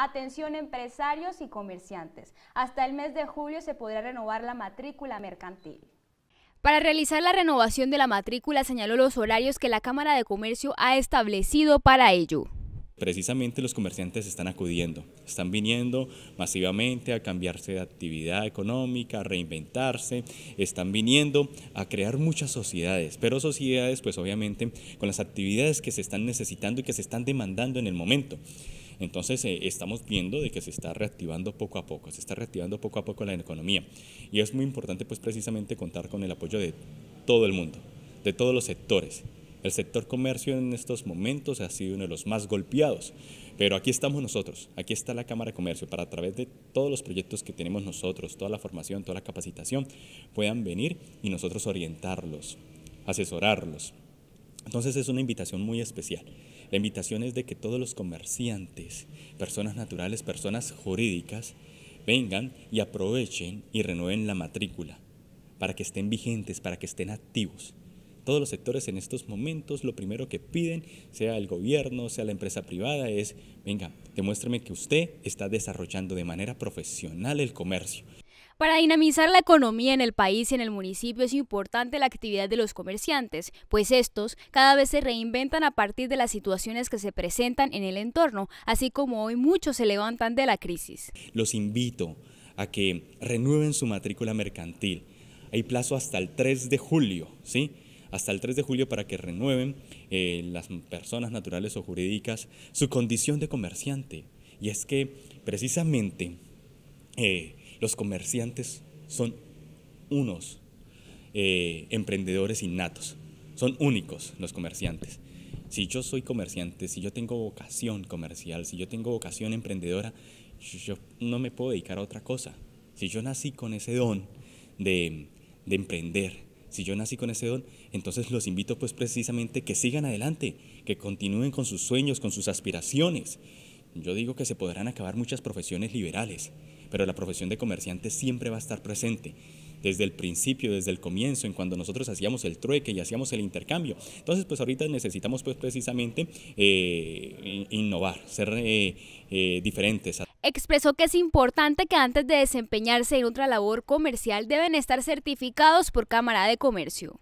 Atención empresarios y comerciantes. Hasta el mes de julio se podrá renovar la matrícula mercantil. Para realizar la renovación de la matrícula señaló los horarios que la Cámara de Comercio ha establecido para ello precisamente los comerciantes están acudiendo, están viniendo masivamente a cambiarse de actividad económica, a reinventarse, están viniendo a crear muchas sociedades, pero sociedades pues obviamente con las actividades que se están necesitando y que se están demandando en el momento. Entonces eh, estamos viendo de que se está reactivando poco a poco, se está reactivando poco a poco la economía. Y es muy importante pues precisamente contar con el apoyo de todo el mundo, de todos los sectores. El sector comercio en estos momentos ha sido uno de los más golpeados, pero aquí estamos nosotros, aquí está la Cámara de Comercio, para a través de todos los proyectos que tenemos nosotros, toda la formación, toda la capacitación, puedan venir y nosotros orientarlos, asesorarlos, entonces es una invitación muy especial. La invitación es de que todos los comerciantes, personas naturales, personas jurídicas, vengan y aprovechen y renueven la matrícula para que estén vigentes, para que estén activos. Todos los sectores en estos momentos lo primero que piden, sea el gobierno, sea la empresa privada, es, venga, demuéstreme que usted está desarrollando de manera profesional el comercio. Para dinamizar la economía en el país y en el municipio es importante la actividad de los comerciantes, pues estos cada vez se reinventan a partir de las situaciones que se presentan en el entorno, así como hoy muchos se levantan de la crisis. Los invito a que renueven su matrícula mercantil. Hay plazo hasta el 3 de julio, ¿sí? hasta el 3 de julio para que renueven eh, las personas naturales o jurídicas su condición de comerciante. Y es que precisamente eh, los comerciantes son unos eh, emprendedores innatos, son únicos los comerciantes. Si yo soy comerciante, si yo tengo vocación comercial, si yo tengo vocación emprendedora, yo, no me puedo dedicar a otra cosa. Si yo nací con ese don de, de emprender, si yo nací con ese don, entonces los invito pues precisamente que sigan adelante, que continúen con sus sueños, con sus aspiraciones. Yo digo que se podrán acabar muchas profesiones liberales, pero la profesión de comerciante siempre va a estar presente desde el principio, desde el comienzo, en cuando nosotros hacíamos el trueque y hacíamos el intercambio. Entonces, pues ahorita necesitamos pues precisamente eh, innovar, ser eh, eh, diferentes. Expresó que es importante que antes de desempeñarse en otra labor comercial deben estar certificados por Cámara de Comercio.